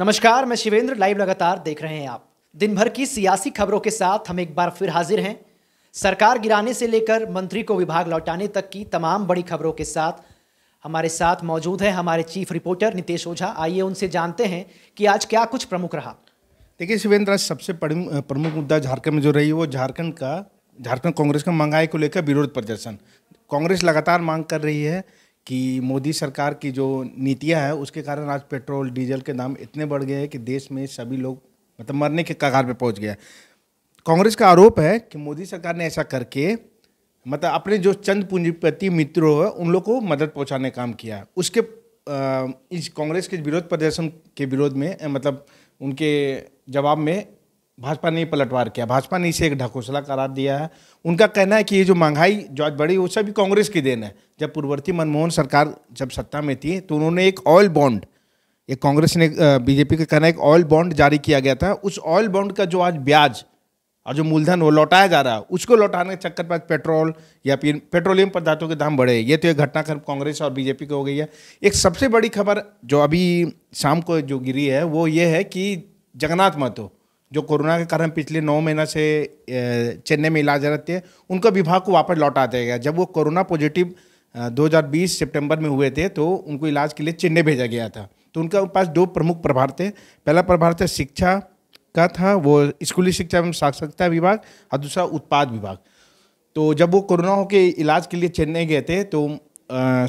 नमस्कार मैं शिवेंद्र लाइव लगातार देख रहे हैं आप दिन भर की सियासी खबरों के साथ हम एक बार फिर हाजिर हैं सरकार गिराने से लेकर मंत्री को विभाग लौटाने तक की तमाम बड़ी खबरों के साथ हमारे साथ मौजूद है हमारे चीफ रिपोर्टर नितेश ओझा आइए उनसे जानते हैं कि आज क्या कुछ प्रमुख रहा देखिए शिवेंद्र आज सबसे प्रमुख मुद्दा झारखंड में जो रही वो झारखंड का झारखंड कांग्रेस का महंगाई को लेकर विरोध प्रदर्शन कांग्रेस लगातार मांग कर रही है कि मोदी सरकार की जो नीतियां हैं उसके कारण आज पेट्रोल डीजल के दाम इतने बढ़ गए हैं कि देश में सभी लोग मतलब मरने के कगार पे पहुंच गया कांग्रेस का आरोप है कि मोदी सरकार ने ऐसा करके मतलब अपने जो चंद पूंजीपति मित्रों हैं उन लोग को मदद पहुंचाने काम किया उसके इस कांग्रेस के विरोध प्रदर्शन के विरोध में मतलब उनके जवाब में भाजपा ने पलटवार किया भाजपा ने इसे एक ढकोसला करार दिया है उनका कहना है कि ये जो महंगाई जो आज बढ़ी वो सभी कांग्रेस की देन है जब पूर्ववर्ती मनमोहन सरकार जब सत्ता में थी तो उन्होंने एक ऑयल बॉन्ड एक कांग्रेस ने बीजेपी का कहना है एक ऑयल बॉन्ड जारी किया गया था उस ऑयल बॉन्ड का जो आज ब्याज और जो मूलधन वो लौटाया जा रहा है उसको लौटाने के चक्कर पर पेट्रोल या फिर पेट्रोलियम पदार्थों के दाम बढ़े ये तो एक घटनाक्रम कांग्रेस और बीजेपी की हो गई है एक सबसे बड़ी खबर जो अभी शाम को जो गिरी है वो ये है कि जगन्नाथ महतो जो कोरोना के कारण पिछले नौ महीना से चेन्नई में इलाज रहते हैं उनका विभाग को वापस लौटा दिया गया जब वो कोरोना पॉजिटिव 2020 सितंबर में हुए थे तो उनको इलाज के लिए चेन्नई भेजा गया था तो उनके पास दो प्रमुख प्रभार थे पहला प्रभार था शिक्षा का था वो स्कूली शिक्षा एवं साक्षरता विभाग और दूसरा उत्पाद विभाग तो जब वो कोरोना के इलाज के लिए चेन्नई गए थे तो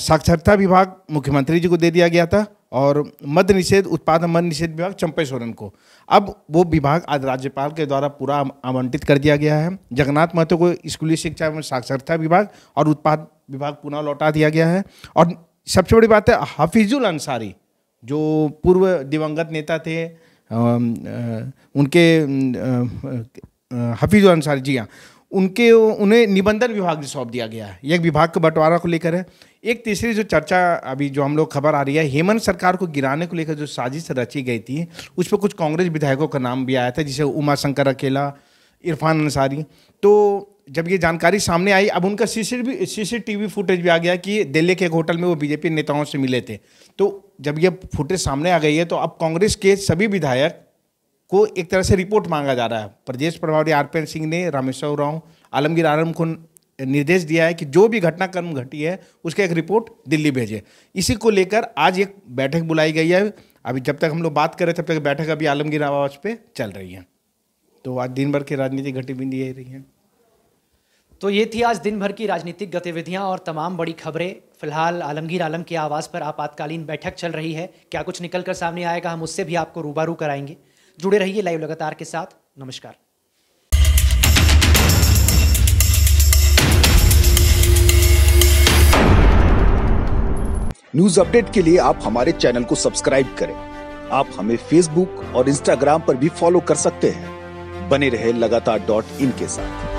साक्षरता विभाग मुख्यमंत्री जी को दे दिया गया था और मद निषेध उत्पादन मद निषेध विभाग चंपे सोरेन को अब वो विभाग आज राज्यपाल के द्वारा पूरा आवंटित कर दिया गया है जगन्नाथ महतो को स्कूली शिक्षा एवं साक्षरता विभाग और उत्पाद विभाग पुनः लौटा दिया गया है और सबसे बड़ी बात है हफीजुल अंसारी जो पूर्व दिवंगत नेता थे उनके हफीजुल अंसारी जी हाँ उनके उन्हें निबंधन विभाग सौंप दिया गया है एक विभाग के बंटवारा को लेकर है एक तीसरी जो चर्चा अभी जो हम लोग खबर आ रही है हेमंत सरकार को गिराने को लेकर जो साजिश रची गई थी उस पर कुछ कांग्रेस विधायकों का नाम भी आया था जिसे उमा शंकर अकेला इरफान अंसारी तो जब ये जानकारी सामने आई अब उनका सीसीटीवी सीसीटीवी फुटेज भी आ गया कि दिल्ली के एक होटल में वो बीजेपी नेताओं से मिले थे तो जब ये फुटेज सामने आ गई है तो अब कांग्रेस के सभी विधायक को एक तरह से रिपोर्ट मांगा जा रहा है प्रदेश प्रभारी आरपीएन सिंह ने रामेश्वर राव आलमगीर आलम खुन निर्देश दिया है कि जो भी घटनाक्रम घटी है उसके एक रिपोर्ट दिल्ली भेजे इसी को लेकर आज एक बैठक बुलाई गई है अभी जब तक हम लोग बात करें तब तक बैठक अभी आलमगीर आवाज पे चल रही है तो आज दिन भर की राजनीतिक गतिविधि यही रही है तो ये थी आज दिन भर की राजनीतिक गतिविधियां और तमाम बड़ी खबरें फिलहाल आलमगीर आलम की आवाज़ पर आपातकालीन बैठक चल रही है क्या कुछ निकल कर सामने आएगा हम उससे भी आपको रूबारू कराएंगे जुड़े रहिए लाइव लगातार के साथ नमस्कार न्यूज अपडेट के लिए आप हमारे चैनल को सब्सक्राइब करें आप हमें फेसबुक और इंस्टाग्राम पर भी फॉलो कर सकते हैं बने रहे लगातार डॉट इन के साथ